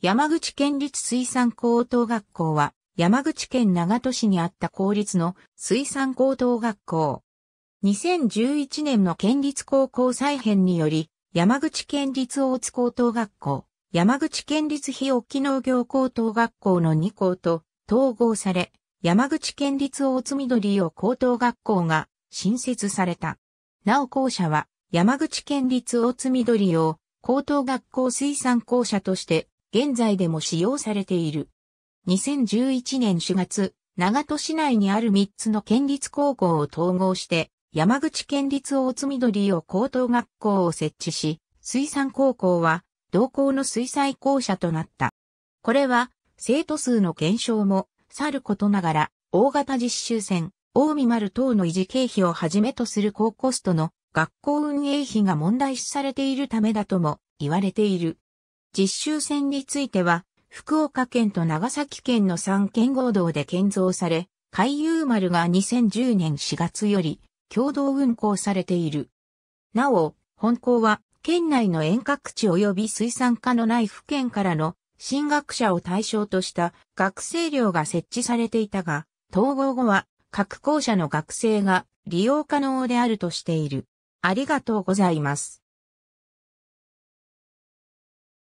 山口県立水産高等学校は、山口県長門市にあった公立の水産高等学校。2011年の県立高校再編により、山口県立大津高等学校、山口県立日沖農業高等学校の2校と統合され、山口県立大津緑洋高等学校が新設された。なお校舎は、山口県立大津緑洋高等学校水産校舎として現在でも使用されている。2011年4月、長門市内にある3つの県立高校を統合して、山口県立大津緑を高等学校を設置し、水産高校は同校の水彩校舎となった。これは生徒数の減少もさることながら大型実習船、大見丸等の維持経費をはじめとする高コストの学校運営費が問題視されているためだとも言われている。実習船については、福岡県と長崎県の3県合同で建造され、海遊丸が2010年4月より共同運航されている。なお、本校は県内の遠隔地及び水産化のない府県からの進学者を対象とした学生寮が設置されていたが、統合後は各校舎の学生が利用可能であるとしている。ありがとうございます。